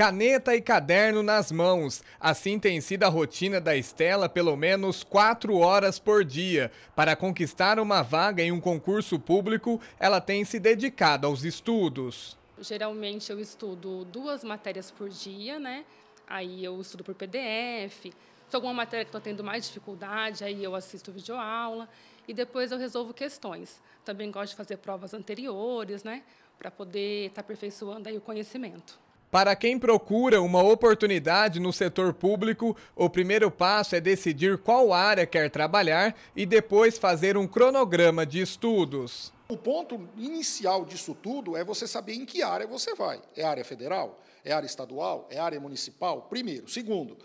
caneta e caderno nas mãos. Assim tem sido a rotina da Estela pelo menos quatro horas por dia. Para conquistar uma vaga em um concurso público, ela tem se dedicado aos estudos. Geralmente eu estudo duas matérias por dia, né? Aí eu estudo por PDF. Se alguma matéria que estou tendo mais dificuldade, aí eu assisto videoaula e depois eu resolvo questões. Também gosto de fazer provas anteriores, né? Para poder estar tá aperfeiçoando aí o conhecimento. Para quem procura uma oportunidade no setor público, o primeiro passo é decidir qual área quer trabalhar e depois fazer um cronograma de estudos. O ponto inicial disso tudo é você saber em que área você vai. É área federal? É área estadual? É área municipal? Primeiro. Segundo,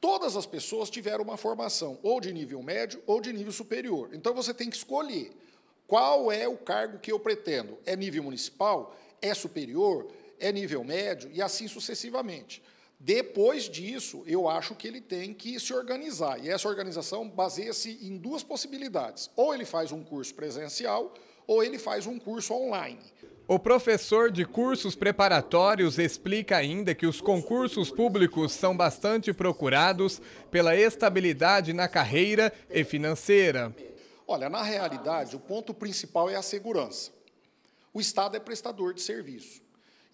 todas as pessoas tiveram uma formação ou de nível médio ou de nível superior. Então você tem que escolher qual é o cargo que eu pretendo. É nível municipal? É superior? é nível médio e assim sucessivamente. Depois disso, eu acho que ele tem que se organizar. E essa organização baseia-se em duas possibilidades: ou ele faz um curso presencial, ou ele faz um curso online. O professor de cursos preparatórios explica ainda que os concursos públicos são bastante procurados pela estabilidade na carreira e financeira. Olha, na realidade, o ponto principal é a segurança. O Estado é prestador de serviço.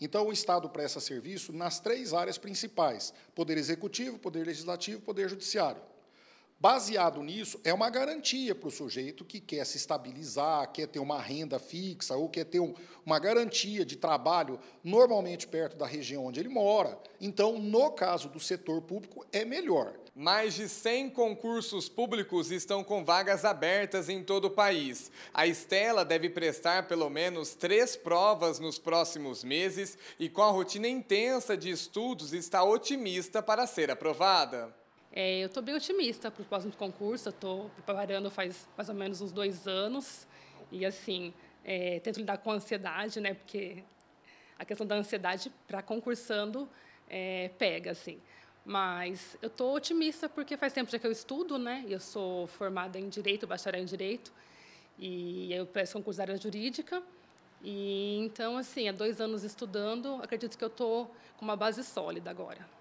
Então, o Estado presta serviço nas três áreas principais: poder executivo, poder legislativo, poder judiciário. Baseado nisso, é uma garantia para o sujeito que quer se estabilizar, quer ter uma renda fixa ou quer ter um, uma garantia de trabalho, normalmente perto da região onde ele mora. Então, no caso do setor público, é melhor. Mais de 100 concursos públicos estão com vagas abertas em todo o país. A Estela deve prestar pelo menos três provas nos próximos meses e, com a rotina intensa de estudos, está otimista para ser aprovada. É, eu estou bem otimista para o próximo concurso, estou preparando faz mais ou menos uns dois anos, e assim, é, tento lidar com a ansiedade, né, porque a questão da ansiedade para concursando é, pega, assim. Mas eu estou otimista porque faz tempo já que eu estudo, né, eu sou formada em Direito, bacharel em Direito, e eu peço concurso da área jurídica, e então, assim, há dois anos estudando, acredito que eu estou com uma base sólida agora.